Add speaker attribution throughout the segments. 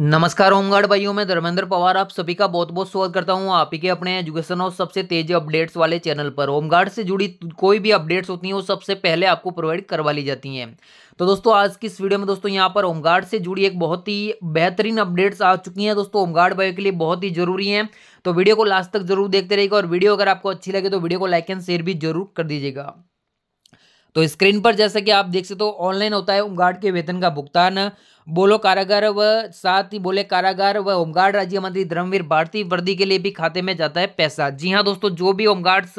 Speaker 1: नमस्कार होमगार्ड भाइयों मैं धर्मेंद्र पवार आप सभी का बहुत बहुत स्वागत करता हूं आप ही के अपने एजुकेशन और सबसे तेज अपडेट्स वाले चैनल पर होमगार्ड से जुड़ी कोई भी अपडेट्स होती हैं वो सबसे पहले आपको प्रोवाइड करवा ली जाती हैं तो दोस्तों आज की इस वीडियो में दोस्तों यहाँ पर होमगार्ड से जुड़ी एक बहुत ही बेहतरीन अपडेट्स आ चुकी हैं दोस्तों होमगार्ड भाई के लिए बहुत ही जरूरी है तो वीडियो को लास्ट तक जरूर देखते रहिएगा और वीडियो अगर आपको अच्छी लगे तो वीडियो को लाइक एंड शेयर भी जरूर कर दीजिएगा तो स्क्रीन पर जैसा कि आप देख सकते हो ऑनलाइन होता है होमगार्ड के वेतन का भुगतान बोलो कारागार व साथ ही बोले कारागार व होमगार्ड राज्य मंत्री धर्मवीर भारती वर्दी के लिए भी खाते में जाता है पैसा जी हाँ दोस्तों जो भी होमगार्ड्स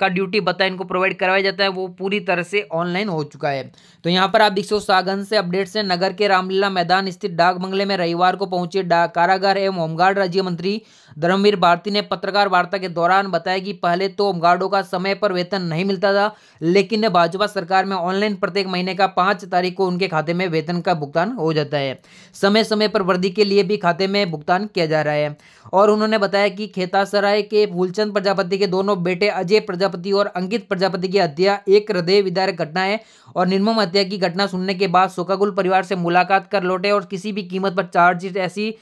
Speaker 1: का ड्यूटी बता इनको प्रोवाइड करवाया जाता है वो पूरी तरह से ऑनलाइन हो चुका है तो यहाँ पर आप देखो सागन से अपडेट्स है नगर के रामलीला मैदान स्थित डाक बंगले में रविवार को पहुंचे कारागार एवं होमगार्ड राज्य मंत्री धर्मवीर भारती ने पत्रकार वार्ता के दौरान बताया कि पहले तो होमगार्डो का समय पर वेतन नहीं मिलता था लेकिन भाजपा सरकार में ऑनलाइन प्रत्येक महीने का पांच तारीख को उनके खाते में वेतन का भुगतान हो जाता है समय समय पर वृद्धि के लिए भी खाते में भुगतान किया जा रहा है और उन्होंने बताया कि खेतासराय के फूलचंद प्रजापति के दोनों बेटे अजय प्रजापति और अंकित प्रजापति की हत्या एक हृदय विदारक घटना है और निर्मम हत्या की घटना सुनने के बाद शोकाकुल परिवार से मुलाकात कर लौटे और किसी भी कीमत पर चार्जशीट ऐसी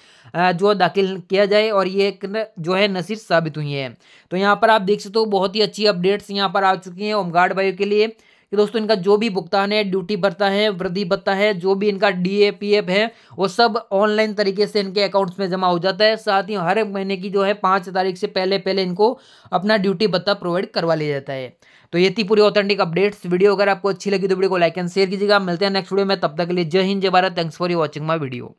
Speaker 1: जो दाखिल किया जाए और ये एक जो है नसीर साबित हुई है तो यहाँ पर आप देख सकते हो बहुत ही अच्छी अपडेट्स यहाँ पर आ चुकी हैं होमगार्ड भाइयों के लिए कि दोस्तों इनका जो भी भुगतान है ड्यूटी भत्ता है वृद्धि भत्ता है जो भी इनका डी है वो सब ऑनलाइन तरीके से इनके अकाउंट्स में जमा हो जाता है साथ ही हर महीने की जो है पाँच तारीख से पहले पहले इनको अपना ड्यूटी भत्ता प्रोवाइड करवा लिया जाता है तो ये थी पूरी ऑथेंटिक अपडेट्स वीडियो अगर आपको अच्छी लगी तो वीडियो को लाइक एंड शेयर कीजिएगा मिलते हैं नेक्स्ट वीडियो में तब तक के लिए जय हिंद जय Bharat thanks for you watching my video